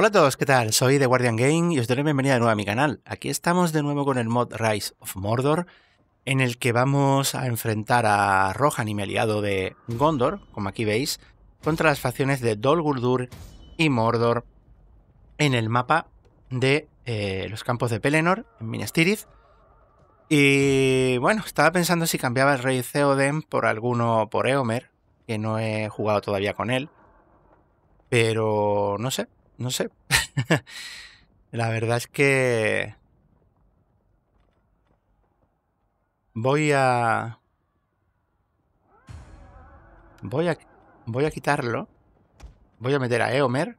Hola a todos, ¿qué tal? Soy The Guardian Game y os doy la bienvenida de nuevo a mi canal. Aquí estamos de nuevo con el mod Rise of Mordor, en el que vamos a enfrentar a Rohan y mi aliado de Gondor, como aquí veis, contra las facciones de Dol Guldur y Mordor en el mapa de eh, los campos de Pelennor, en Minas Tirith. Y bueno, estaba pensando si cambiaba el rey Theoden por alguno, por Eomer, que no he jugado todavía con él. Pero no sé, no sé. la verdad es que voy a voy a voy a quitarlo. Voy a meter a Eomer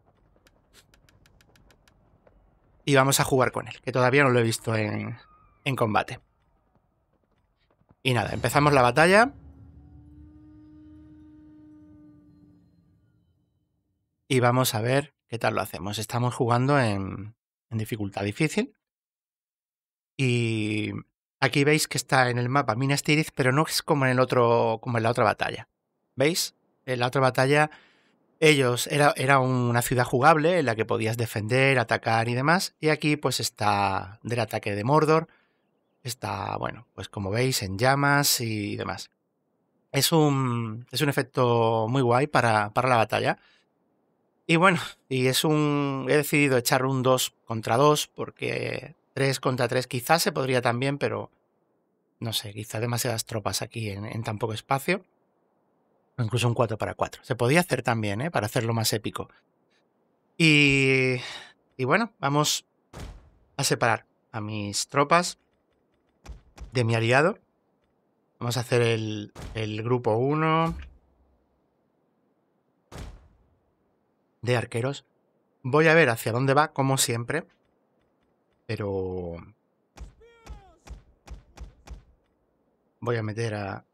y vamos a jugar con él, que todavía no lo he visto en combate. Y nada, empezamos la batalla. Y vamos a ver ¿Qué tal lo hacemos? Estamos jugando en, dificultad difícil. Y aquí veis que está en el mapa Minas Tirith, pero no es como en el otro, como en la otra batalla. ¿Veis? En la otra batalla, ellos era, era una ciudad jugable en la que podías defender, atacar y demás. Y aquí, pues, está del ataque de Mordor. Está, bueno, pues como veis, en llamas y demás. Es un, es un efecto muy guay para, para la batalla y bueno, y es un. He decidido echar un 2 contra 2, porque 3 contra 3 quizás se podría también, pero no sé, quizá demasiadas tropas aquí en, en tan poco espacio. O incluso un 4 para 4. Se podía hacer también, ¿eh? Para hacerlo más épico. Y. Y bueno, vamos a separar a mis tropas de mi aliado. Vamos a hacer el, el grupo 1. de arqueros. Voy a ver hacia dónde va, como siempre. Pero... Voy a meter a,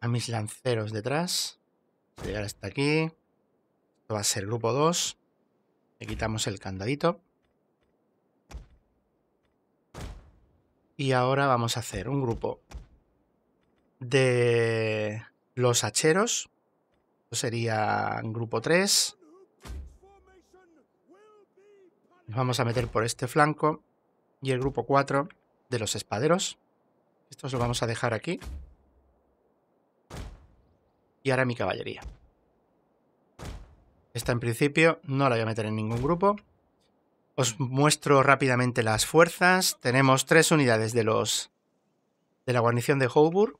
a mis lanceros detrás. llegar hasta aquí. Esto va a ser grupo 2. Le quitamos el candadito. Y ahora vamos a hacer un grupo de los hacheros. Esto sería grupo 3. Nos vamos a meter por este flanco y el grupo 4 de los espaderos. Estos lo vamos a dejar aquí. Y ahora mi caballería. Esta en principio no la voy a meter en ningún grupo. Os muestro rápidamente las fuerzas. Tenemos tres unidades de los de la guarnición de Hoburg.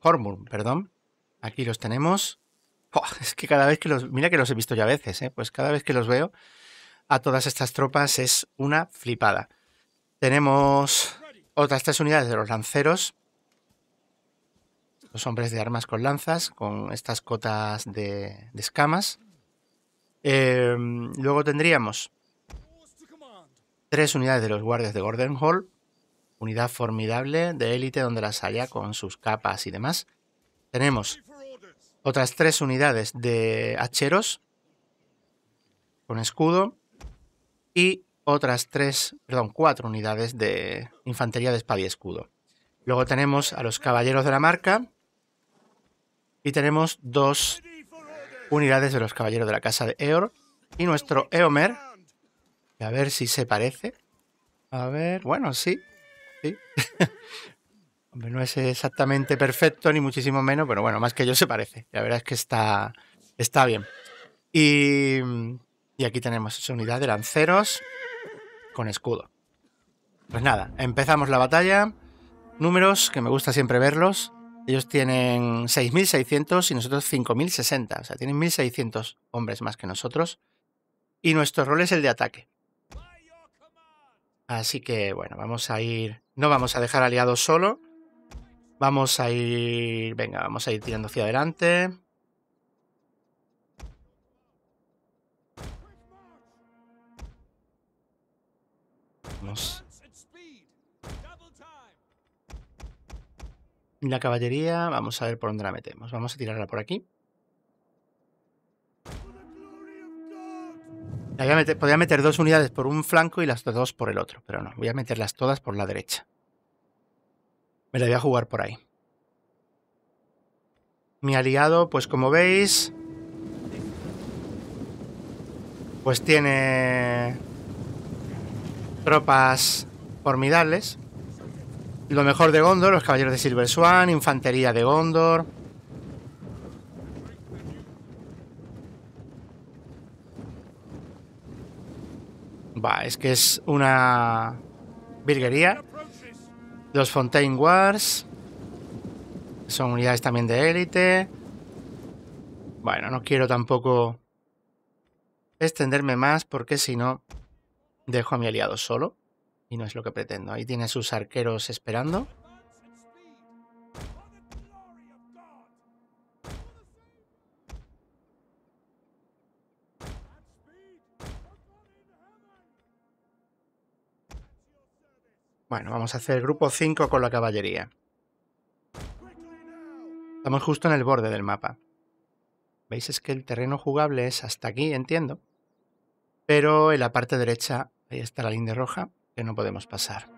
Hormburg, perdón. Aquí los tenemos. es que cada vez que los. Mira que los he visto ya a veces, ¿eh? Pues cada vez que los veo a todas estas tropas es una flipada. Tenemos otras tres unidades de los lanceros. Los hombres de armas con lanzas, con estas cotas de, escamas. Em, luego tendríamos tres unidades de los guardias de Gordon Hall. Unidad formidable de élite donde las haya con sus capas y demás. Tenemos otras tres unidades de hacheros con escudo y otras tres, perdón, cuatro unidades de infantería de espada y escudo. Luego tenemos a los caballeros de la marca y tenemos dos unidades de los caballeros de la casa de Eor y nuestro Eomer. A ver si se parece. A ver, bueno, sí. sí. no es exactamente perfecto, ni muchísimo menos, pero bueno, más que yo se parece. La verdad es que está, está bien. Y, aquí tenemos su unidad de lanceros con escudo. Pues nada, empezamos la batalla. Números, que me gusta siempre verlos. Ellos tienen 6.600 y nosotros 5.060. O sea, tienen 1.600 hombres más que nosotros. Y nuestro rol es el de ataque. Así que, bueno, vamos a ir... No vamos a dejar aliados solo. Vamos a ir... Venga, vamos a ir tirando hacia adelante. Vamos. La caballería, vamos a ver por dónde la metemos. Vamos a tirarla por aquí. podría meter dos unidades por un flanco y las dos por el otro, pero no, voy a meterlas todas por la derecha. Me la voy a jugar por ahí. Mi aliado, pues como veis, pues tiene tropas formidables. Lo mejor de Gondor, los caballeros de Silver Swan, infantería de Gondor. Va, es que es una virguería. Los Fontaine Wars. Son unidades también de élite. Bueno, no quiero tampoco extenderme más porque si no dejo a mi aliado solo. Y no es lo que pretendo. Ahí tiene sus arqueros esperando. Bueno, vamos a hacer grupo 5 con la caballería. Estamos justo en el borde del mapa. ¿Veis? Es que el terreno jugable es hasta aquí, entiendo. Pero en la parte derecha, ahí está la línea roja, que no podemos pasar.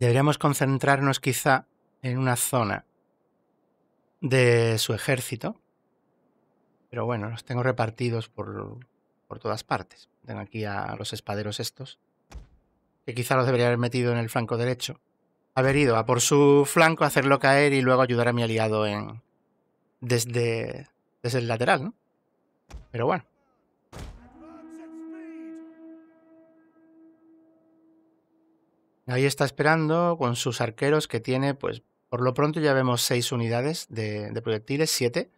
Deberíamos concentrarnos quizá en una zona de su ejército. Pero bueno, los tengo repartidos por por todas partes. Tengo aquí a los espaderos estos, que quizá los debería haber metido en el flanco derecho. Haber ido a por su flanco, hacerlo caer y luego ayudar a mi aliado en desde, desde el lateral, ¿no? Pero bueno. Ahí está esperando con sus arqueros que tiene, pues por lo pronto ya vemos 6 unidades de, de proyectiles, 7.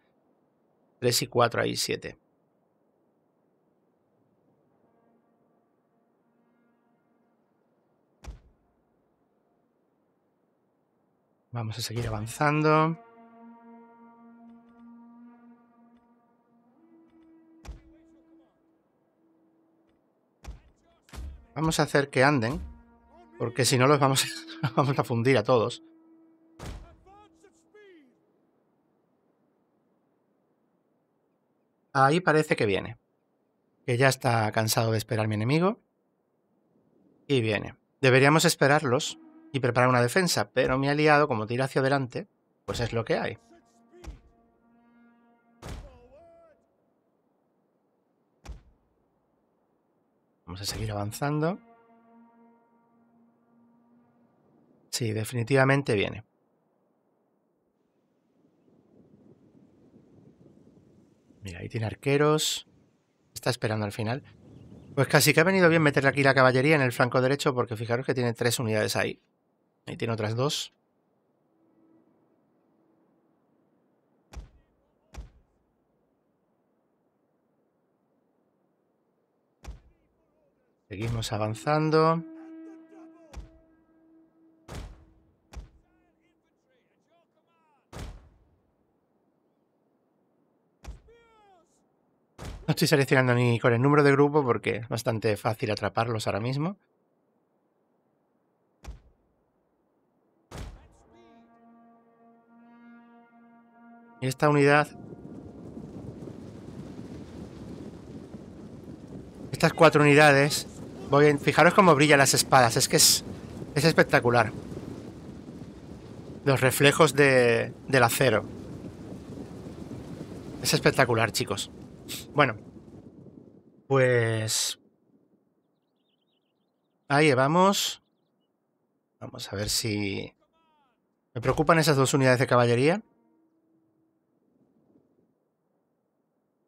3 y 4 ahí, 7. Vamos a seguir avanzando. Vamos a hacer que anden, porque si no los vamos a, fundir a todos. Ahí parece que viene. Que ya está cansado de esperar mi enemigo. Y viene. Deberíamos esperarlos y preparar una defensa, pero mi aliado, como tira hacia adelante, pues es lo que hay. Vamos a seguir avanzando. Sí, definitivamente viene. Mira, ahí tiene arqueros. Está esperando al final. Pues casi que ha venido bien meterle aquí la caballería en el flanco derecho porque fijaros que tiene tres unidades ahí. Ahí tiene otras dos. Seguimos avanzando. No estoy seleccionando ni con el número de grupo porque es bastante fácil atraparlos ahora mismo. Esta unidad... Estas cuatro unidades... Voy a... Fijaros cómo brillan las espadas. Es que es, es espectacular. Los reflejos del acero. Es espectacular, chicos. Bueno. Pues... Ahí vamos. Vamos a ver si... Me preocupan esas dos unidades de caballería.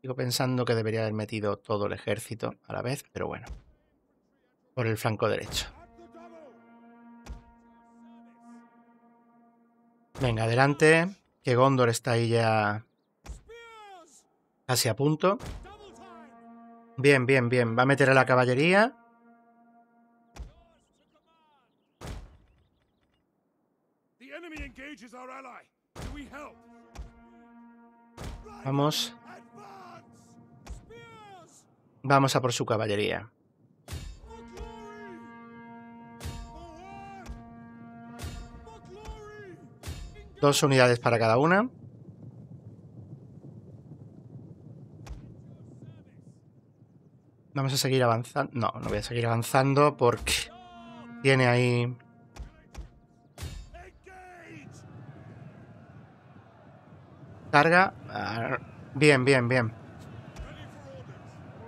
Sigo pensando que debería haber metido todo el ejército a la vez, pero bueno. Por el flanco derecho. Venga, adelante. Que Gondor está ahí ya casi a punto. Bien, bien, bien. Va a meter a la caballería. Vamos. Vamos a por su caballería. Dos unidades para cada una. Vamos a seguir avanzando. No, no voy a seguir avanzando porque tiene ahí... Carga. Ah, bien, bien, bien.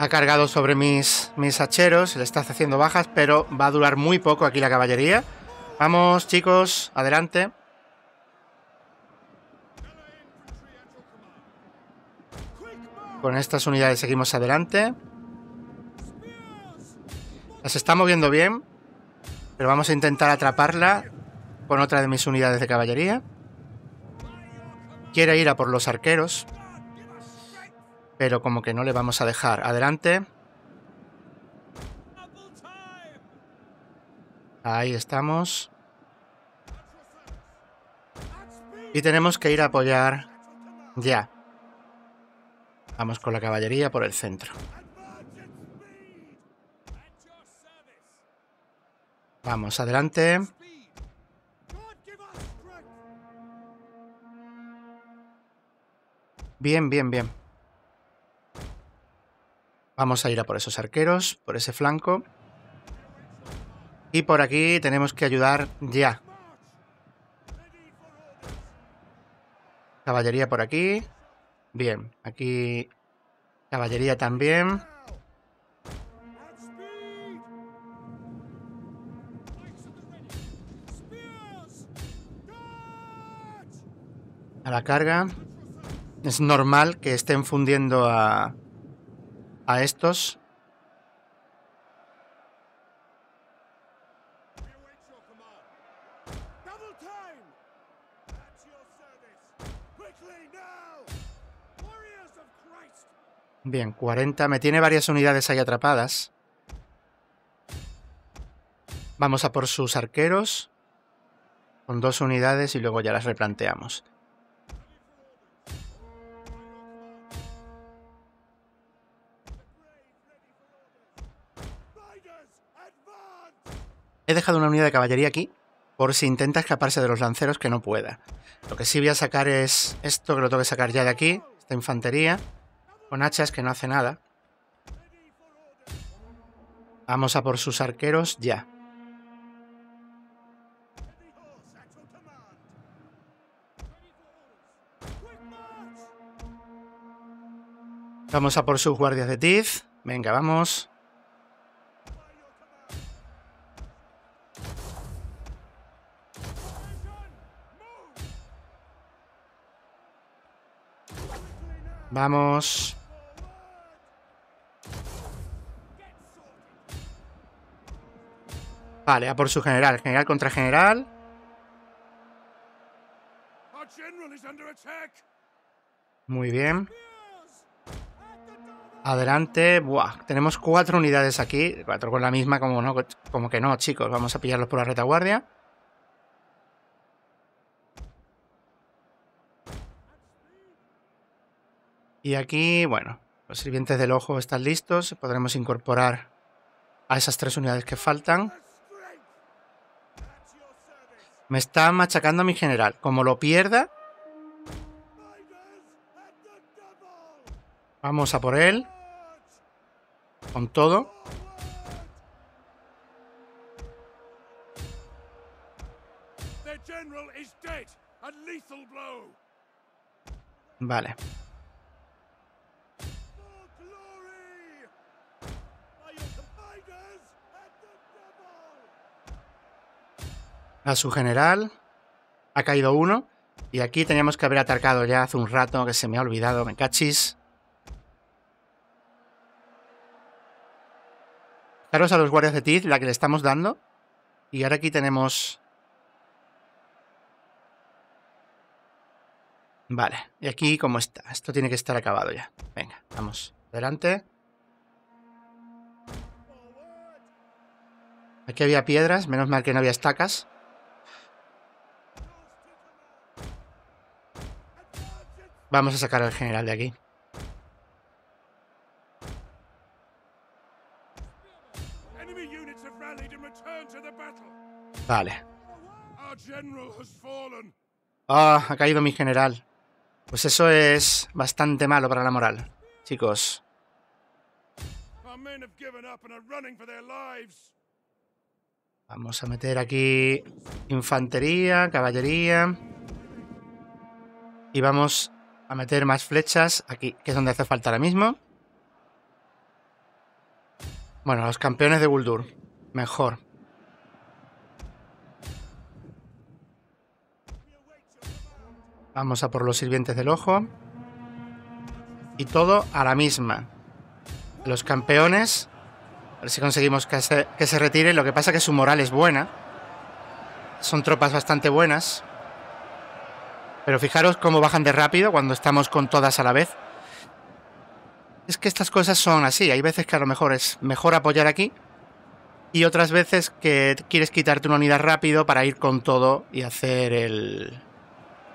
Ha cargado sobre mis, mis hacheros, le está haciendo bajas, pero va a durar muy poco aquí la caballería. Vamos, chicos, adelante. Con estas unidades seguimos adelante. Las está moviendo bien, pero vamos a intentar atraparla con otra de mis unidades de caballería. Quiere ir a por los arqueros pero como que no le vamos a dejar. Adelante. Ahí estamos. Y tenemos que ir a apoyar ya. Vamos con la caballería por el centro. Vamos, adelante. Bien, bien, bien. Vamos a ir a por esos arqueros, por ese flanco. Y por aquí tenemos que ayudar ya. Caballería por aquí. Bien, aquí caballería también. A la carga. Es normal que estén fundiendo a, a estos. Bien, 40. Me tiene varias unidades ahí atrapadas. Vamos a por sus arqueros. Con dos unidades y luego ya las replanteamos. He dejado una unidad de caballería aquí por si intenta escaparse de los lanceros que no pueda. Lo que sí voy a sacar es esto, que lo tengo que sacar ya de aquí, esta infantería, con hachas que no hace nada. Vamos a por sus arqueros ya. Vamos a por sus guardias de Tiz. Venga, vamos. Vamos. Vale, a por su general. General contra general. Muy bien. Adelante. Buah, tenemos cuatro unidades aquí. Cuatro con la misma, como, no, como que no, chicos. Vamos a pillarlos por la retaguardia. Y aquí, bueno, los sirvientes del ojo están listos. Podremos incorporar a esas tres unidades que faltan. Me está machacando a mi general. Como lo pierda... Vamos a por él. Con todo. Vale. a su general. Ha caído uno. Y aquí teníamos que haber atacado ya hace un rato, que se me ha olvidado, me cachis. caros a los guardias de Tiz, la que le estamos dando. Y ahora aquí tenemos... Vale, y aquí como está. Esto tiene que estar acabado ya. Venga, vamos. Adelante. Aquí había piedras, menos mal que no había estacas. Vamos a sacar al general de aquí. Vale. Ah, ha caído mi general. Pues eso es bastante malo para la moral, chicos. Vamos a meter aquí infantería, caballería. Y vamos a meter más flechas aquí, que es donde hace falta ahora mismo. Bueno, los campeones de Guldur. Mejor. Vamos a por los sirvientes del ojo. Y todo a la misma. Los campeones. A ver si conseguimos que se, que se Lo que pasa es que su moral es buena. Son tropas bastante buenas. Pero fijaros cómo bajan de rápido cuando estamos con todas a la vez. Es que estas cosas son así. Hay veces que a lo mejor es mejor apoyar aquí y otras veces que quieres quitarte una unidad rápido para ir con todo y hacer el...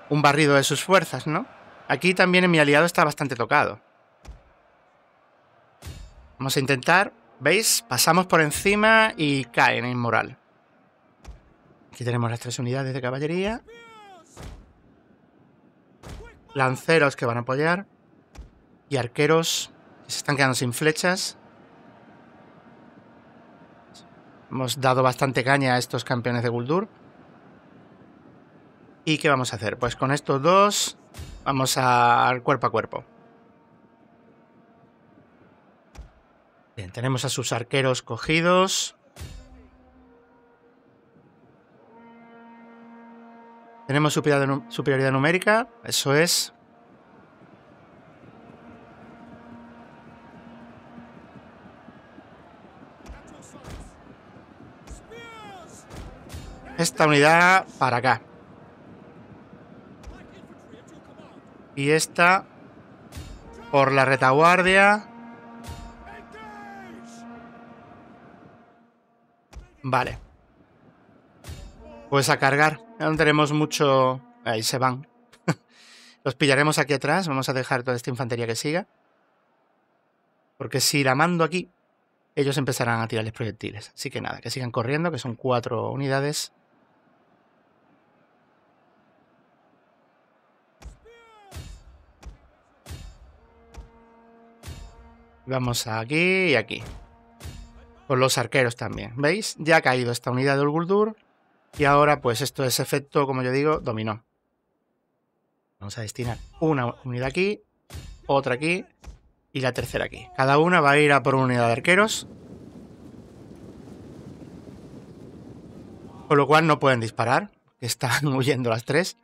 un barrido de sus fuerzas, ¿no? Aquí también en mi aliado está bastante tocado. Vamos a intentar, ¿veis? Pasamos por encima y caen en moral. Aquí tenemos las tres unidades de caballería lanceros que van a apoyar y arqueros que se están quedando sin flechas. Hemos dado bastante caña a estos campeones de Guldur. ¿Y qué vamos a hacer? Pues con estos dos vamos al cuerpo a cuerpo. Bien, tenemos a sus arqueros cogidos. Tenemos superioridad numérica, eso es. Esta unidad para acá. Y esta por la retaguardia. Vale. Pues a cargar. No tenemos mucho... Ahí se van. Los pillaremos aquí atrás. Vamos a dejar toda esta infantería que siga. Porque si la mando aquí, ellos empezarán a tirarles proyectiles. Así que nada, que sigan corriendo, que son cuatro unidades. Vamos aquí y aquí. Con los arqueros también. ¿Veis? Ya ha caído esta unidad de Ulguldur. Y ahora, pues esto es efecto, como yo digo, dominó. Vamos a destinar una unidad aquí, otra aquí y la tercera aquí. Cada una va a ir a por una unidad de arqueros. Con lo cual no pueden disparar, están huyendo las tres.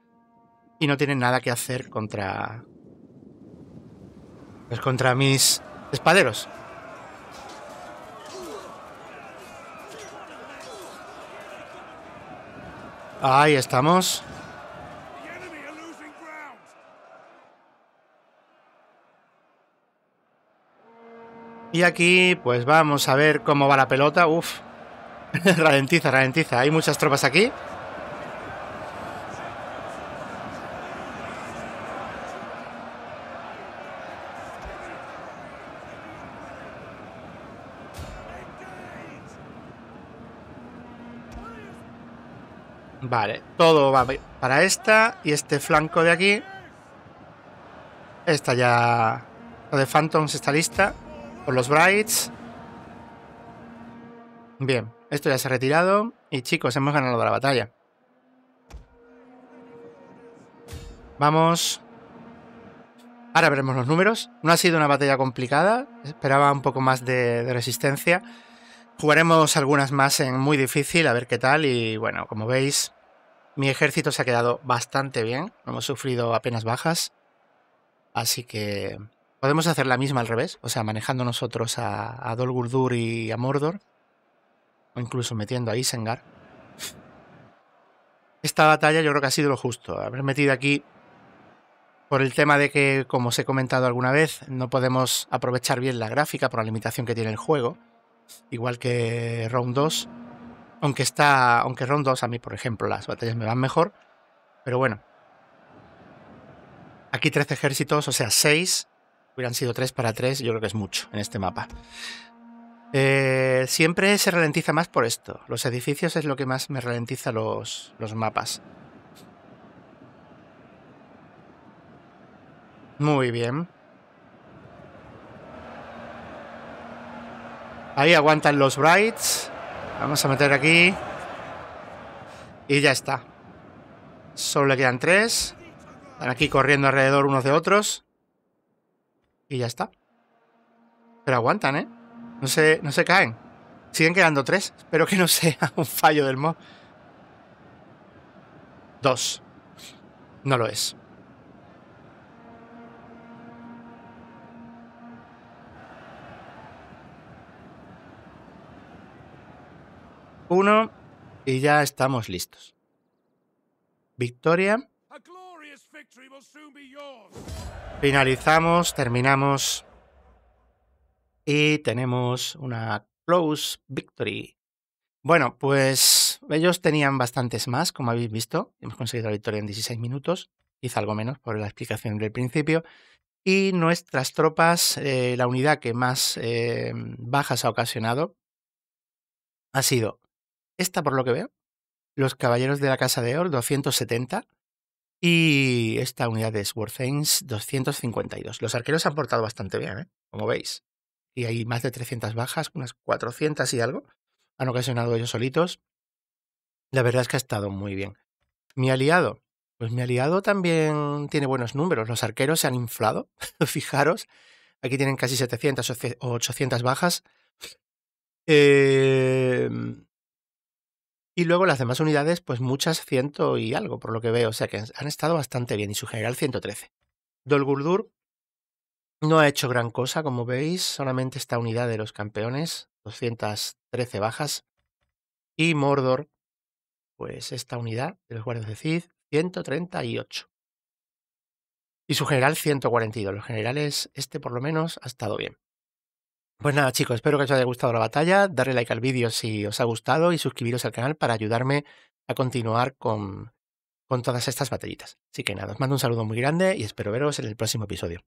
Y no tienen nada que hacer contra... Pues contra mis espaderos. Ahí estamos. Y aquí, pues vamos a ver cómo va la pelota. Uf, ralentiza, ralentiza. Hay muchas tropas aquí. Todo va para esta y este flanco de aquí. Esta ya... Lo de Phantoms está lista. Por los Brights. Bien, esto ya se ha retirado. Y chicos, hemos ganado la batalla. Vamos. Ahora veremos los números. No ha sido una batalla complicada. Esperaba un poco más de, de resistencia. Jugaremos algunas más en muy difícil, a ver qué tal. Y bueno, como veis, mi ejército se ha quedado bastante bien, hemos sufrido apenas bajas, así que podemos hacer la misma al revés, o sea, manejando nosotros a, Dol Guldur y a Mordor, o incluso metiendo a Isengar. Esta batalla yo creo que ha sido lo justo, haber metido aquí por el tema de que, como os he comentado alguna vez, no podemos aprovechar bien la gráfica por la limitación que tiene el juego, igual que Round 2 aunque está. Aunque rondos, a mí, por ejemplo, las batallas me van mejor. Pero bueno. Aquí 13 ejércitos, o sea, 6. Hubieran sido 3 para 3, yo creo que es mucho en este mapa. Eh, siempre se ralentiza más por esto. Los edificios es lo que más me ralentiza los, los mapas. Muy bien. Ahí aguantan los Brights. Vamos a meter aquí. Y ya está. Solo le quedan tres. Están aquí corriendo alrededor unos de otros. Y ya está. Pero aguantan, ¿eh? No se, no se caen. Siguen quedando tres. Espero que no sea un fallo del mod. Dos. No lo es. Uno. y ya estamos listos. Victoria. Finalizamos, terminamos. Y tenemos una close victory. Bueno, pues ellos tenían bastantes más, como habéis visto. Hemos conseguido la victoria en 16 minutos, quizá algo menos por la explicación del principio. Y nuestras tropas, eh, la unidad que más eh, bajas ha ocasionado ha sido esta por lo que veo, Los Caballeros de la Casa de Or 270 y esta unidad de y 252. Los arqueros han portado bastante bien, ¿eh? como veis. Y hay más de 300 bajas, unas 400 y algo. Han ocasionado ellos solitos. La verdad es que ha estado muy bien. Mi aliado, pues mi aliado también tiene buenos números. Los arqueros se han inflado, fijaros. Aquí tienen casi 700 o 800 bajas. Eh, y luego las demás unidades, pues muchas ciento y algo, por lo que veo. O sea que han estado bastante bien. Y su general 113. Dolgurdur no ha hecho gran cosa, como veis. Solamente esta unidad de los campeones, 213 bajas. Y Mordor, pues esta unidad de los guardias de Cid, 138. Y su general 142. Los generales, este por lo menos, ha estado bien. Pues nada chicos, espero que os haya gustado la batalla, darle like al vídeo si os ha gustado y suscribiros al canal para ayudarme a continuar con, con todas estas batallitas. Así que nada, os mando un saludo muy grande y espero veros en el próximo episodio.